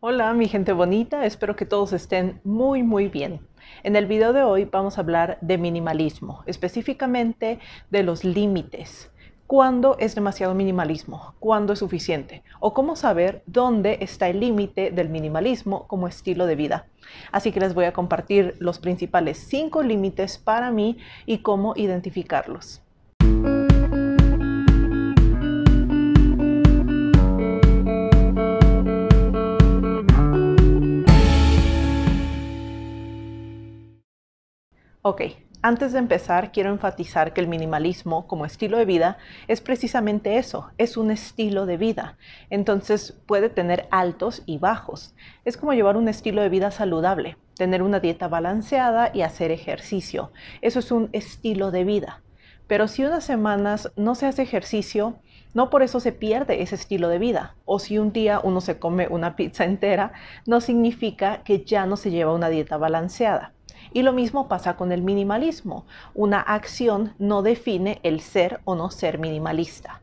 Hola mi gente bonita, espero que todos estén muy muy bien. En el video de hoy vamos a hablar de minimalismo, específicamente de los límites. ¿Cuándo es demasiado minimalismo? ¿Cuándo es suficiente? O cómo saber dónde está el límite del minimalismo como estilo de vida. Así que les voy a compartir los principales cinco límites para mí y cómo identificarlos. Ok, antes de empezar quiero enfatizar que el minimalismo como estilo de vida es precisamente eso, es un estilo de vida. Entonces puede tener altos y bajos. Es como llevar un estilo de vida saludable, tener una dieta balanceada y hacer ejercicio. Eso es un estilo de vida. Pero si unas semanas no se hace ejercicio, no por eso se pierde ese estilo de vida. O si un día uno se come una pizza entera, no significa que ya no se lleva una dieta balanceada. Y lo mismo pasa con el minimalismo. Una acción no define el ser o no ser minimalista.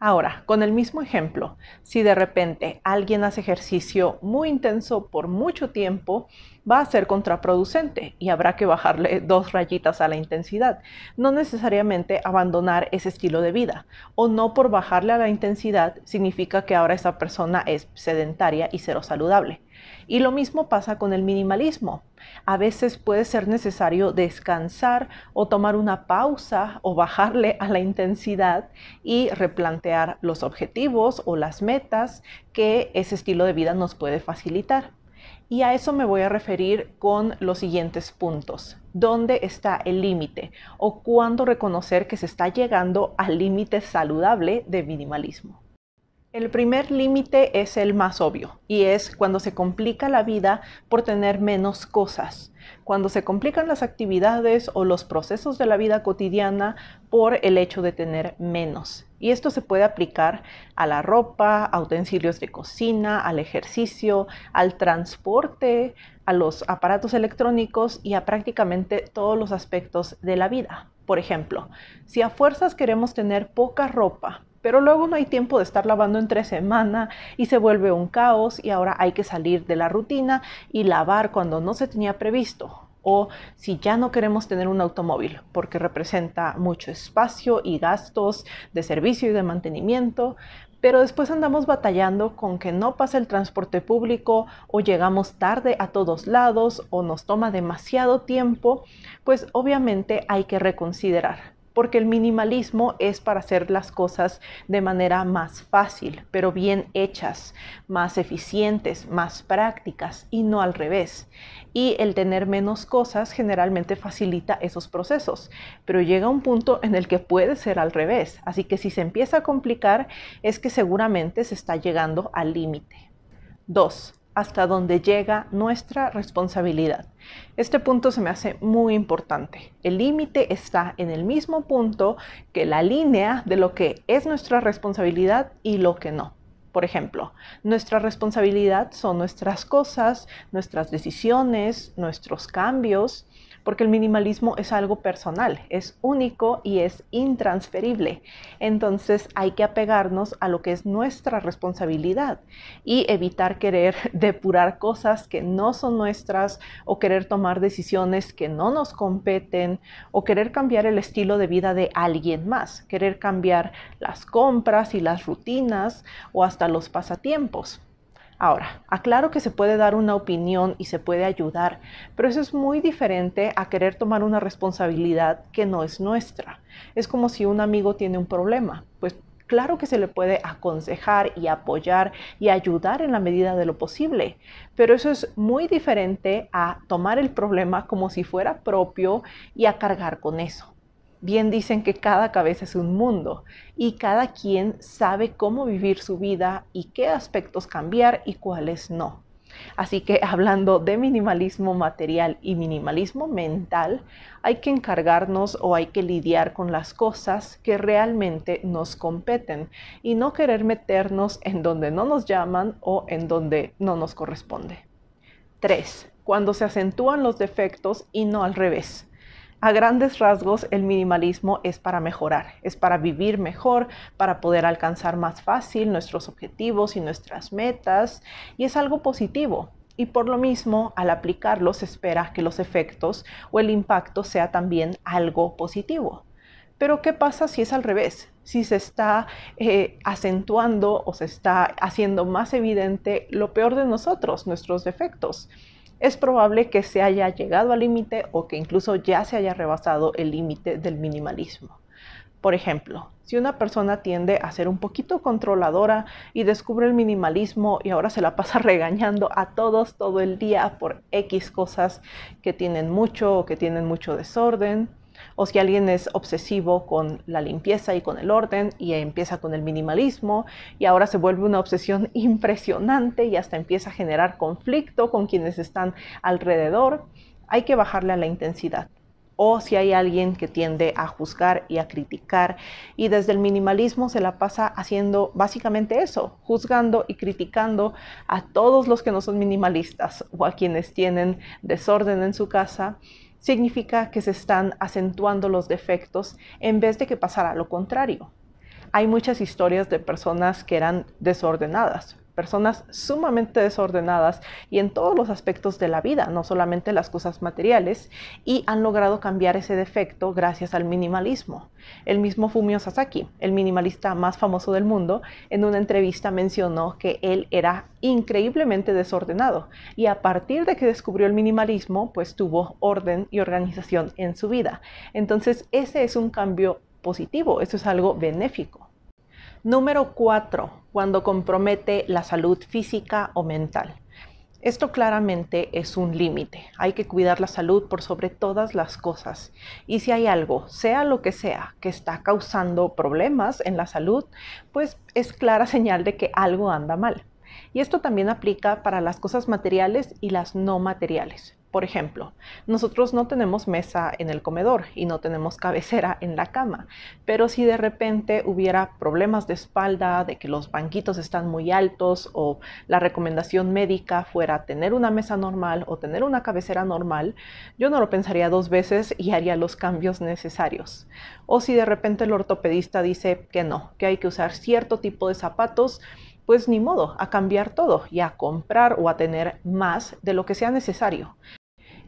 Ahora, con el mismo ejemplo, si de repente alguien hace ejercicio muy intenso por mucho tiempo, va a ser contraproducente y habrá que bajarle dos rayitas a la intensidad. No necesariamente abandonar ese estilo de vida o no por bajarle a la intensidad significa que ahora esa persona es sedentaria y cero saludable. Y lo mismo pasa con el minimalismo. A veces puede ser necesario descansar o tomar una pausa o bajarle a la intensidad y replantear los objetivos o las metas que ese estilo de vida nos puede facilitar. Y a eso me voy a referir con los siguientes puntos. ¿Dónde está el límite? ¿O cuándo reconocer que se está llegando al límite saludable de minimalismo? El primer límite es el más obvio y es cuando se complica la vida por tener menos cosas, cuando se complican las actividades o los procesos de la vida cotidiana por el hecho de tener menos. Y esto se puede aplicar a la ropa, a utensilios de cocina, al ejercicio, al transporte, a los aparatos electrónicos y a prácticamente todos los aspectos de la vida. Por ejemplo, si a fuerzas queremos tener poca ropa, pero luego no hay tiempo de estar lavando entre semana y se vuelve un caos y ahora hay que salir de la rutina y lavar cuando no se tenía previsto o si ya no queremos tener un automóvil porque representa mucho espacio y gastos de servicio y de mantenimiento, pero después andamos batallando con que no pasa el transporte público o llegamos tarde a todos lados o nos toma demasiado tiempo, pues obviamente hay que reconsiderar porque el minimalismo es para hacer las cosas de manera más fácil, pero bien hechas, más eficientes, más prácticas y no al revés. Y el tener menos cosas generalmente facilita esos procesos, pero llega un punto en el que puede ser al revés, así que si se empieza a complicar es que seguramente se está llegando al límite. 2 hasta donde llega nuestra responsabilidad. Este punto se me hace muy importante. El límite está en el mismo punto que la línea de lo que es nuestra responsabilidad y lo que no. Por ejemplo, nuestra responsabilidad son nuestras cosas, nuestras decisiones, nuestros cambios, porque el minimalismo es algo personal, es único y es intransferible. Entonces hay que apegarnos a lo que es nuestra responsabilidad y evitar querer depurar cosas que no son nuestras o querer tomar decisiones que no nos competen o querer cambiar el estilo de vida de alguien más, querer cambiar las compras y las rutinas o hasta los pasatiempos. Ahora, aclaro que se puede dar una opinión y se puede ayudar, pero eso es muy diferente a querer tomar una responsabilidad que no es nuestra. Es como si un amigo tiene un problema, pues claro que se le puede aconsejar y apoyar y ayudar en la medida de lo posible, pero eso es muy diferente a tomar el problema como si fuera propio y a cargar con eso. Bien dicen que cada cabeza es un mundo y cada quien sabe cómo vivir su vida y qué aspectos cambiar y cuáles no. Así que hablando de minimalismo material y minimalismo mental, hay que encargarnos o hay que lidiar con las cosas que realmente nos competen y no querer meternos en donde no nos llaman o en donde no nos corresponde. 3. Cuando se acentúan los defectos y no al revés. A grandes rasgos, el minimalismo es para mejorar, es para vivir mejor, para poder alcanzar más fácil nuestros objetivos y nuestras metas, y es algo positivo. Y por lo mismo, al aplicarlo se espera que los efectos o el impacto sea también algo positivo. Pero ¿qué pasa si es al revés? Si se está eh, acentuando o se está haciendo más evidente lo peor de nosotros, nuestros defectos es probable que se haya llegado al límite o que incluso ya se haya rebasado el límite del minimalismo. Por ejemplo, si una persona tiende a ser un poquito controladora y descubre el minimalismo y ahora se la pasa regañando a todos todo el día por X cosas que tienen mucho o que tienen mucho desorden, o si alguien es obsesivo con la limpieza y con el orden y empieza con el minimalismo y ahora se vuelve una obsesión impresionante y hasta empieza a generar conflicto con quienes están alrededor, hay que bajarle a la intensidad o si hay alguien que tiende a juzgar y a criticar. Y desde el minimalismo se la pasa haciendo básicamente eso, juzgando y criticando a todos los que no son minimalistas o a quienes tienen desorden en su casa significa que se están acentuando los defectos en vez de que pasara lo contrario. Hay muchas historias de personas que eran desordenadas, personas sumamente desordenadas y en todos los aspectos de la vida, no solamente las cosas materiales, y han logrado cambiar ese defecto gracias al minimalismo. El mismo Fumio Sasaki, el minimalista más famoso del mundo, en una entrevista mencionó que él era increíblemente desordenado y a partir de que descubrió el minimalismo, pues tuvo orden y organización en su vida. Entonces, ese es un cambio positivo, eso es algo benéfico. Número 4. cuando compromete la salud física o mental. Esto claramente es un límite. Hay que cuidar la salud por sobre todas las cosas. Y si hay algo, sea lo que sea, que está causando problemas en la salud, pues es clara señal de que algo anda mal. Y esto también aplica para las cosas materiales y las no materiales. Por ejemplo, nosotros no tenemos mesa en el comedor y no tenemos cabecera en la cama, pero si de repente hubiera problemas de espalda, de que los banquitos están muy altos o la recomendación médica fuera tener una mesa normal o tener una cabecera normal, yo no lo pensaría dos veces y haría los cambios necesarios. O si de repente el ortopedista dice que no, que hay que usar cierto tipo de zapatos, pues ni modo, a cambiar todo y a comprar o a tener más de lo que sea necesario.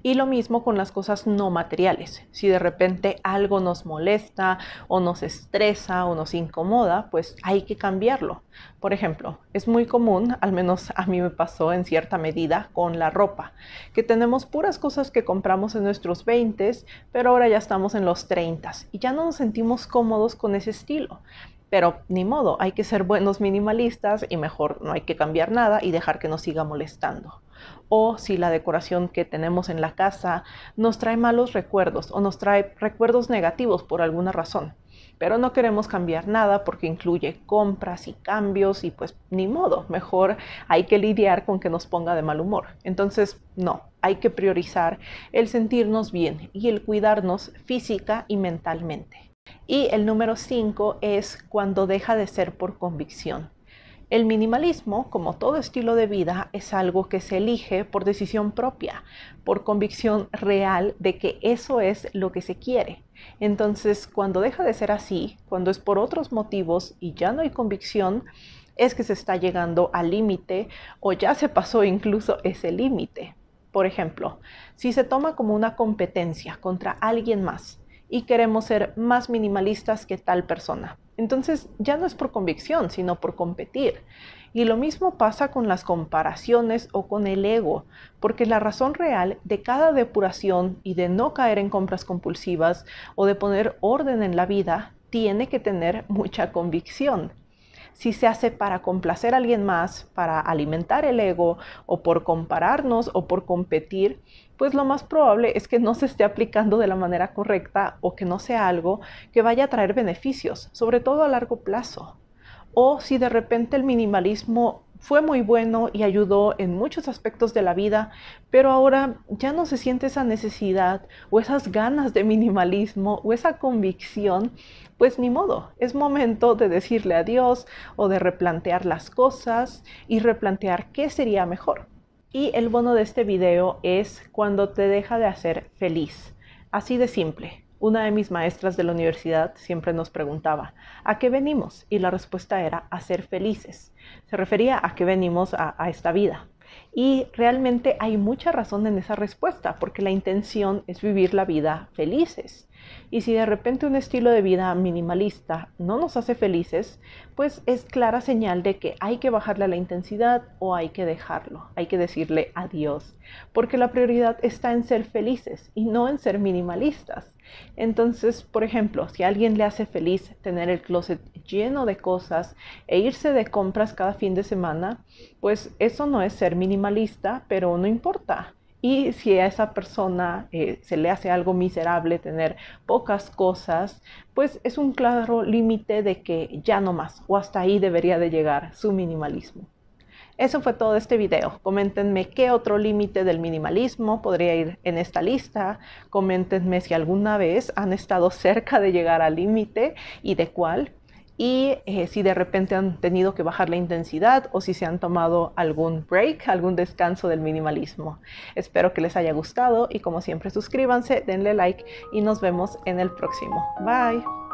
Y lo mismo con las cosas no materiales. Si de repente algo nos molesta o nos estresa o nos incomoda, pues hay que cambiarlo. Por ejemplo, es muy común, al menos a mí me pasó en cierta medida, con la ropa, que tenemos puras cosas que compramos en nuestros 20, pero ahora ya estamos en los 30 y ya no nos sentimos cómodos con ese estilo. Pero ni modo, hay que ser buenos minimalistas y mejor no hay que cambiar nada y dejar que nos siga molestando. O si la decoración que tenemos en la casa nos trae malos recuerdos o nos trae recuerdos negativos por alguna razón. Pero no queremos cambiar nada porque incluye compras y cambios y pues ni modo, mejor hay que lidiar con que nos ponga de mal humor. Entonces, no, hay que priorizar el sentirnos bien y el cuidarnos física y mentalmente. Y el número 5 es cuando deja de ser por convicción. El minimalismo, como todo estilo de vida, es algo que se elige por decisión propia, por convicción real de que eso es lo que se quiere. Entonces, cuando deja de ser así, cuando es por otros motivos y ya no hay convicción, es que se está llegando al límite o ya se pasó incluso ese límite. Por ejemplo, si se toma como una competencia contra alguien más, y queremos ser más minimalistas que tal persona. Entonces ya no es por convicción, sino por competir. Y lo mismo pasa con las comparaciones o con el ego, porque la razón real de cada depuración y de no caer en compras compulsivas o de poner orden en la vida tiene que tener mucha convicción si se hace para complacer a alguien más, para alimentar el ego o por compararnos o por competir, pues lo más probable es que no se esté aplicando de la manera correcta o que no sea algo que vaya a traer beneficios, sobre todo a largo plazo. O si de repente el minimalismo fue muy bueno y ayudó en muchos aspectos de la vida, pero ahora ya no se siente esa necesidad o esas ganas de minimalismo o esa convicción, pues ni modo, es momento de decirle adiós o de replantear las cosas y replantear qué sería mejor. Y el bono de este video es cuando te deja de hacer feliz, así de simple. Una de mis maestras de la universidad siempre nos preguntaba, ¿a qué venimos? Y la respuesta era, a ser felices. Se refería a qué venimos a, esta vida. Y realmente hay mucha razón en esa respuesta, porque la intención es vivir la vida felices. Y si de repente un estilo de vida minimalista no nos hace felices, pues es clara señal de que hay que bajarle la intensidad o hay que dejarlo, hay que decirle adiós, porque la prioridad está en ser felices y no en ser minimalistas. Entonces, por ejemplo, si a alguien le hace feliz tener el closet lleno de cosas e irse de compras cada fin de semana, pues eso no es ser minimalista, pero no importa. Y si a esa persona eh, se le hace algo miserable tener pocas cosas, pues es un claro límite de que ya no más o hasta ahí debería de llegar su minimalismo. Eso fue todo de este video. Coméntenme qué otro límite del minimalismo podría ir en esta lista. Coméntenme si alguna vez han estado cerca de llegar al límite y de cuál. Y eh, si de repente han tenido que bajar la intensidad o si se han tomado algún break, algún descanso del minimalismo. Espero que les haya gustado y como siempre suscríbanse, denle like y nos vemos en el próximo. Bye.